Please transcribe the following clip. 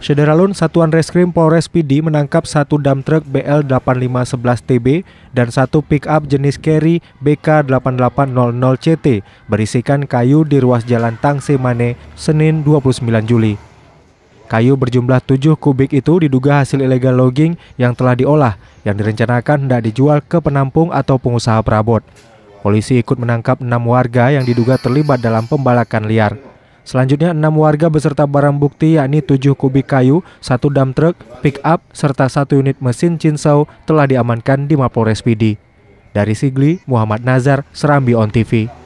Saudara Lun, Satuan Reskrim Polres Pidi menangkap satu dam truk BL 8511TB dan satu pick-up jenis carry BK 8800CT berisikan kayu di ruas jalan Tangse Mane, Senin 29 Juli. Kayu berjumlah 7 kubik itu diduga hasil ilegal logging yang telah diolah, yang direncanakan hendak dijual ke penampung atau pengusaha perabot. Polisi ikut menangkap enam warga yang diduga terlibat dalam pembalakan liar. Selanjutnya, enam warga beserta barang bukti yakni tujuh kubik kayu, satu dam truk, pick up, serta satu unit mesin cinsau telah diamankan di Mapolres Pidi. Dari Sigli, Muhammad Nazar, Serambi On TV.